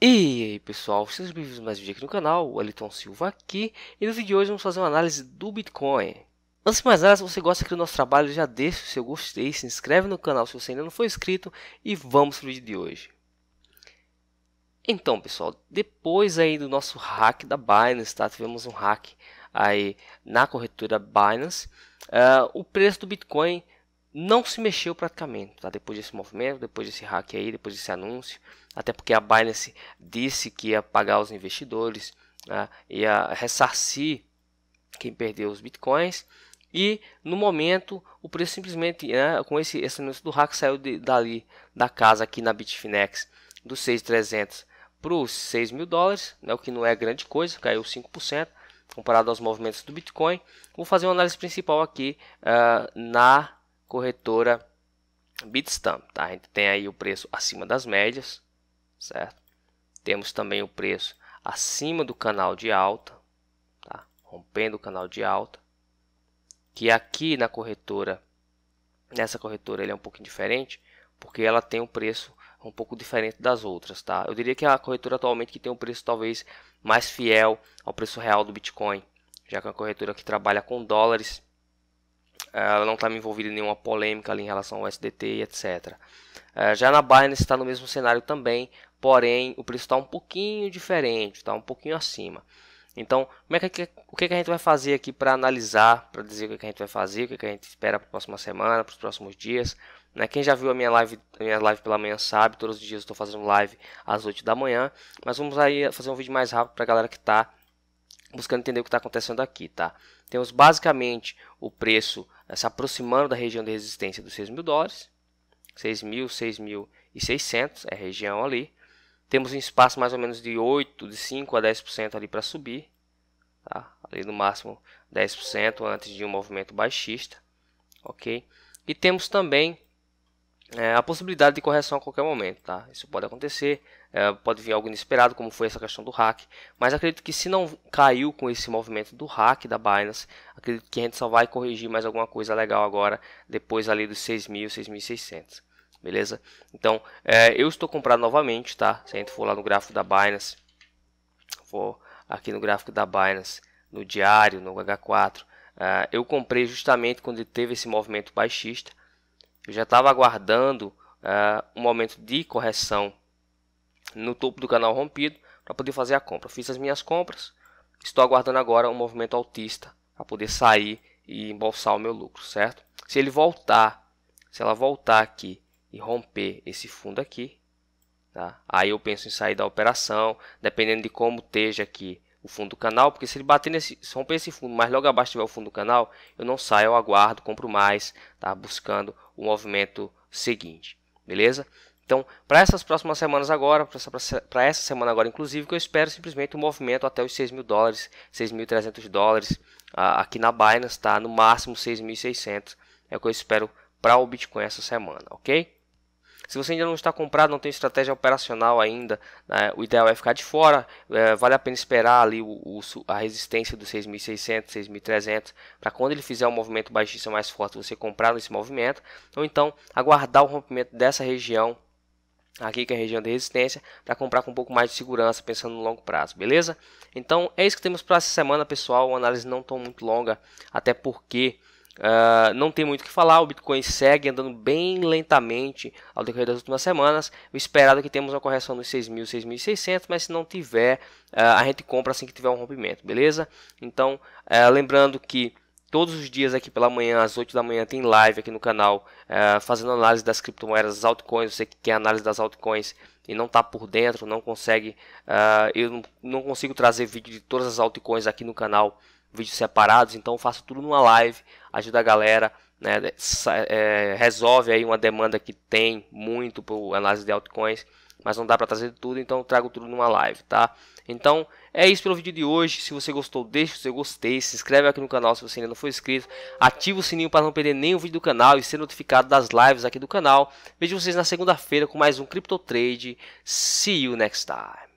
E aí pessoal, sejam bem-vindos mais um dia aqui no canal, o Aliton Silva aqui e no vídeo de hoje vamos fazer uma análise do Bitcoin. Antes de mais nada, se você gosta aqui do nosso trabalho, já deixa o seu gostei, se inscreve no canal se você ainda não for inscrito e vamos para o vídeo de hoje. Então pessoal, depois aí do nosso hack da Binance, tá? tivemos um hack aí na corretora Binance, uh, o preço do Bitcoin não se mexeu praticamente, tá? Depois desse movimento, depois desse hack aí, depois desse anúncio, até porque a Binance disse que ia pagar os investidores, né? ia ressarcir quem perdeu os bitcoins. E no momento, o preço simplesmente, né, com esse, esse anúncio do hack, saiu de, dali da casa aqui na Bitfinex dos 6,300 para os 6 mil dólares, né, o que não é grande coisa, caiu 5% comparado aos movimentos do Bitcoin. Vou fazer uma análise principal aqui uh, na corretora Bitstamp. Tá? A gente tem aí o preço acima das médias, certo? Temos também o preço acima do canal de alta, tá? rompendo o canal de alta, que aqui na corretora, nessa corretora ele é um pouco diferente, porque ela tem um preço um pouco diferente das outras, tá? Eu diria que é a corretora atualmente que tem um preço talvez mais fiel ao preço real do Bitcoin, já que é uma corretora que trabalha com dólares ela não tá me envolvida em nenhuma polêmica ali em relação ao SDT e etc. É, já na Binance está no mesmo cenário também, porém o preço está um pouquinho diferente, está um pouquinho acima. Então, como é que, o que, que a gente vai fazer aqui para analisar, para dizer o que, que, a gente vai fazer, o que, que a gente espera para a próxima semana, para os próximos dias. Né? Quem já viu a minha live, a minha live pela manhã sabe, todos os dias estou fazendo live às 8 da manhã. Mas vamos aí fazer um vídeo mais rápido para a galera que está buscando entender o que está acontecendo aqui, tá? Temos basicamente o preço eh, se aproximando da região de resistência dos 6 mil dólares, 6 mil, 6 mil e 600 é a região ali. Temos um espaço mais ou menos de 8, de 5 a 10% ali para subir, tá? Ali no máximo 10% antes de um movimento baixista, ok? E temos também é, a possibilidade de correção a qualquer momento, tá? Isso pode acontecer, é, pode vir algo inesperado, como foi essa questão do hack, mas acredito que se não caiu com esse movimento do hack da Binance, acredito que a gente só vai corrigir mais alguma coisa legal agora, depois ali dos 6.000, 6.600, beleza? Então, é, eu estou comprado novamente, tá? Se a gente for lá no gráfico da Binance, for aqui no gráfico da Binance, no diário, no H4, é, eu comprei justamente quando ele teve esse movimento baixista, eu já estava aguardando uh, um momento de correção no topo do canal rompido para poder fazer a compra. Fiz as minhas compras, estou aguardando agora um movimento altista para poder sair e embolsar o meu lucro, certo? Se ele voltar, se ela voltar aqui e romper esse fundo aqui, tá? aí eu penso em sair da operação, dependendo de como esteja aqui o fundo do canal, porque se ele bater nesse, se romper esse fundo, mas logo abaixo tiver o fundo do canal, eu não saio, eu aguardo, compro mais, tá? Buscando o movimento seguinte, beleza? Então, para essas próximas semanas agora, para essa semana agora inclusive, que eu espero simplesmente um movimento até os 6 mil dólares, 6.300 dólares aqui na Binance, tá? No máximo 6.600 é o que eu espero para o Bitcoin essa semana, ok? Se você ainda não está comprado, não tem estratégia operacional ainda, né, o ideal é ficar de fora. É, vale a pena esperar ali o, o a resistência dos 6.600, 6.300, para quando ele fizer um movimento baixista mais forte, você comprar nesse movimento. Ou então aguardar o rompimento dessa região aqui que é a região de resistência, para comprar com um pouco mais de segurança, pensando no longo prazo, beleza? Então é isso que temos para essa semana, pessoal. Uma análise não tão muito longa, até porque Uh, não tem muito o que falar, o Bitcoin segue andando bem lentamente ao decorrer das últimas semanas. O esperado é que temos uma correção nos 6.000, 6.600, mas se não tiver, uh, a gente compra assim que tiver um rompimento, beleza? Então, uh, lembrando que todos os dias aqui pela manhã, às 8 da manhã, tem live aqui no canal fazendo análise das criptomoedas, das altcoins. Você que quer análise das altcoins e não está por dentro, não consegue, eu não consigo trazer vídeo de todas as altcoins aqui no canal vídeos separados, então eu faço tudo numa live, ajuda a galera, né, é, resolve aí uma demanda que tem muito por análise de altcoins, mas não dá para trazer tudo, então eu trago tudo numa live, tá? Então é isso pelo vídeo de hoje. Se você gostou, deixa o seu gostei, se inscreve aqui no canal se você ainda não for inscrito, ativa o sininho para não perder nenhum vídeo do canal e ser notificado das lives aqui do canal. Vejo vocês na segunda-feira com mais um Crypto Trade. See you next time.